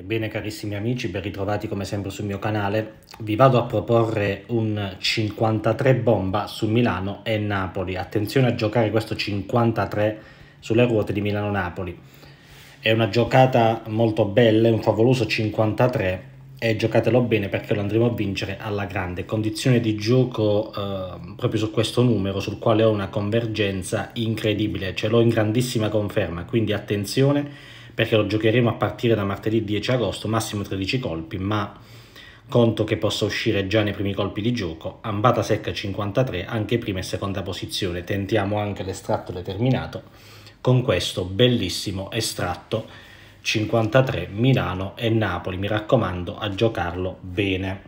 Ebbene carissimi amici, ben ritrovati come sempre sul mio canale, vi vado a proporre un 53 bomba su Milano e Napoli, attenzione a giocare questo 53 sulle ruote di Milano-Napoli, è una giocata molto bella, è un favoloso 53 e giocatelo bene perché lo andremo a vincere alla grande, condizione di gioco eh, proprio su questo numero sul quale ho una convergenza incredibile, ce l'ho in grandissima conferma, quindi attenzione perché lo giocheremo a partire da martedì 10 agosto, massimo 13 colpi, ma conto che possa uscire già nei primi colpi di gioco, ambata secca 53, anche prima e seconda posizione, tentiamo anche l'estratto determinato con questo bellissimo estratto 53 Milano e Napoli, mi raccomando a giocarlo bene.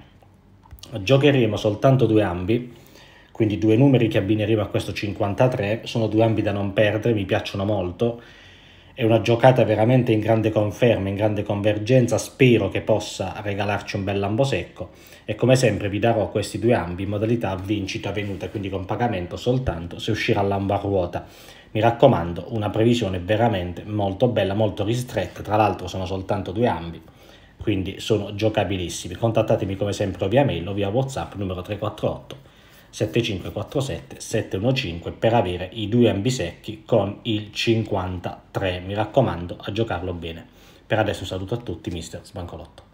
Giocheremo soltanto due ambi, quindi due numeri che abbineremo a questo 53, sono due ambi da non perdere, mi piacciono molto, è una giocata veramente in grande conferma, in grande convergenza, spero che possa regalarci un bel lambo secco e come sempre vi darò questi due ambi in modalità vincita venuta, quindi con pagamento soltanto se uscirà lambo a ruota. Mi raccomando, una previsione veramente molto bella, molto ristretta, tra l'altro sono soltanto due ambi, quindi sono giocabilissimi. Contattatemi come sempre via mail o via Whatsapp numero 348 7547 715 per avere i due ambisecchi con il 53. Mi raccomando a giocarlo bene. Per adesso saluto a tutti, mister Sbancolotto.